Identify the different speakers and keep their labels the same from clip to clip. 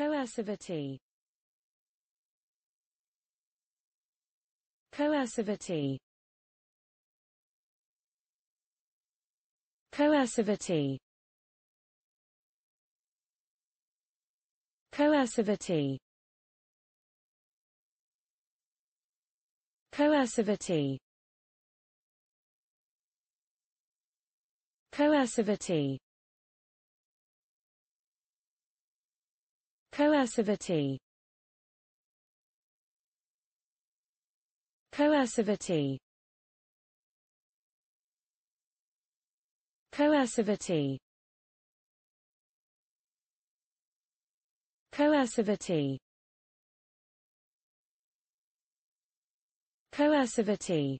Speaker 1: Coercivity Coercivity Coercivity Coercivity Coercivity Coercivity Coercivity Coercivity Coercivity Coercivity Coercivity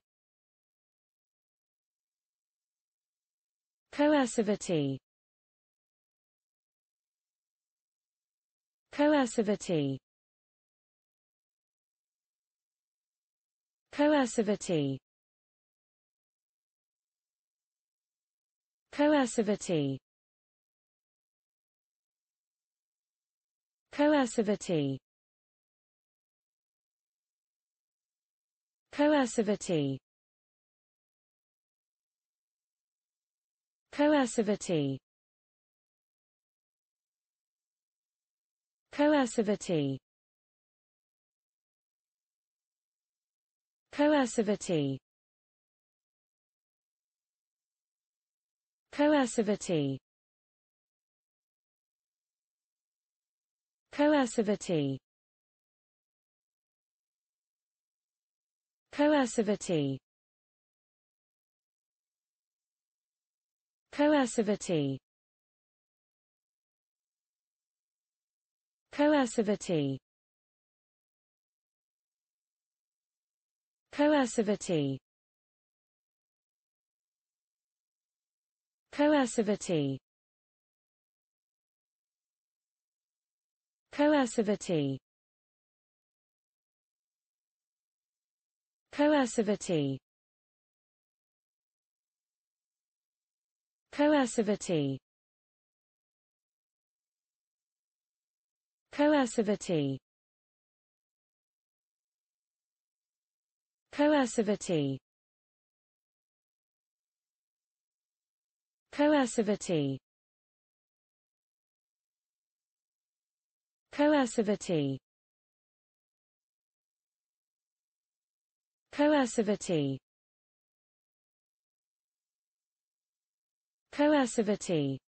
Speaker 1: Coercivity Coercivity Coercivity Coercivity Coercivity Coercivity Coercivity Coercivity Coercivity Coercivity Coercivity Coercivity Coercivity Coercivity Coercivity Coercivity Coercivity Coercivity Coercivity Coercivity Coercivity Coercivity Coercivity Coercivity Coercivity